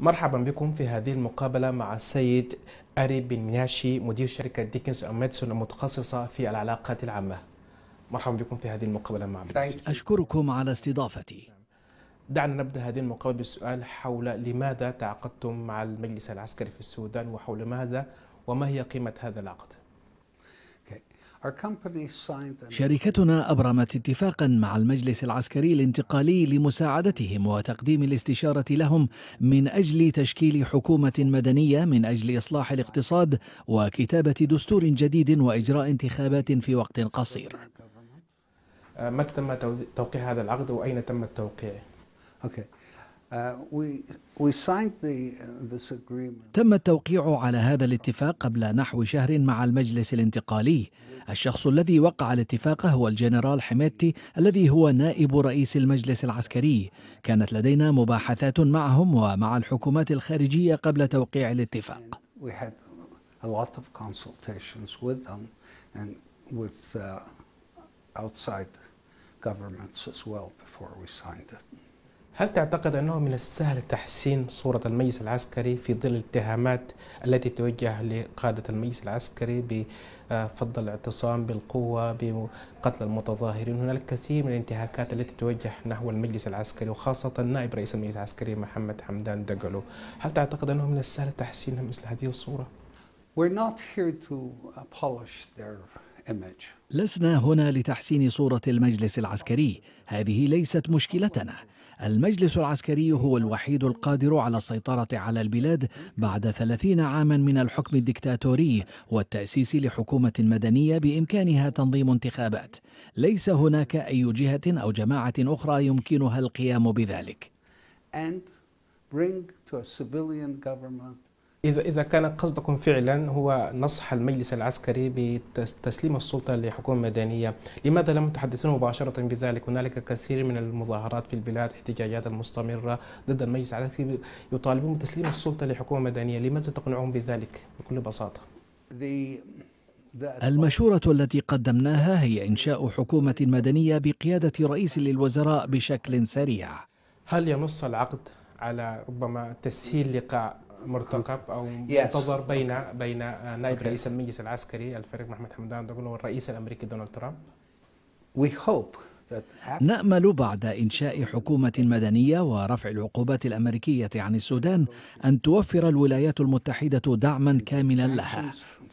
مرحبا بكم في هذه المقابلة مع السيد أري بن مناشي مدير شركة ديكنز ميدسون المتخصصة في العلاقات العامة مرحبا بكم في هذه المقابلة مع أشكركم على استضافتي دعنا نبدأ هذه المقابلة بسؤال حول لماذا تعاقدتم مع المجلس العسكري في السودان وحول ماذا وما هي قيمة هذا العقد؟ شركتنا أبرمت اتفاقا مع المجلس العسكري الانتقالي لمساعدتهم وتقديم الاستشارة لهم من أجل تشكيل حكومة مدنية من أجل إصلاح الاقتصاد وكتابة دستور جديد وإجراء انتخابات في وقت قصير آه، متى تم توقيع هذا العقد وأين تم التوقيع؟ Uh, uh, تم التوقيع على هذا الاتفاق قبل نحو شهر مع المجلس الانتقالي الشخص الذي وقع الاتفاق هو الجنرال حميتي الذي هو نائب رئيس المجلس العسكري كانت لدينا مباحثات معهم ومع الحكومات الخارجية قبل توقيع الاتفاق outside governments as well before we signed it. هل تعتقد أنه من السهل تحسين صورة المجلس العسكري في ظل الاتهامات التي توجه لقادة المجلس العسكري بفض الاعتصام بالقوة بقتل المتظاهرين هناك كثير من الانتهاكات التي توجه نحو المجلس العسكري وخاصة نائب رئيس المجلس العسكري محمد حمدان دقلو هل تعتقد أنه من السهل تحسين مثل هذه الصورة؟ We're not here to uh, polish their image. لسنا هنا لتحسين صورة المجلس العسكري، هذه ليست مشكلتنا. المجلس العسكري هو الوحيد القادر على السيطرة على البلاد بعد ثلاثين عاما من الحكم الدكتاتوري والتأسيس لحكومة مدنية بإمكانها تنظيم انتخابات ليس هناك أي جهة أو جماعة أخرى يمكنها القيام بذلك and bring to a civilian government إذا إذا كان قصدكم فعلا هو نصح المجلس العسكري بتسليم السلطة لحكومة مدنية، لماذا لم تحدثون مباشرة بذلك؟ هنالك كثير من المظاهرات في البلاد، احتجاجات المستمرة ضد المجلس العسكري يطالبون بتسليم السلطة لحكومة مدنية، لماذا تقنعون بذلك بكل بساطة؟ المشورة التي قدمناها هي إنشاء حكومة مدنية بقيادة رئيس للوزراء بشكل سريع. هل ينص العقد على ربما تسهيل لقاء مرتقب او منتظر بين بين آه، نائب رئيس المجلس العسكري الفريق محمد حمدان دوغلو والرئيس الامريكي دونالد ترامب نأمل بعد إنشاء حكومة مدنية ورفع العقوبات الأمريكية عن السودان أن توفر الولايات المتحدة دعما كاملا لها.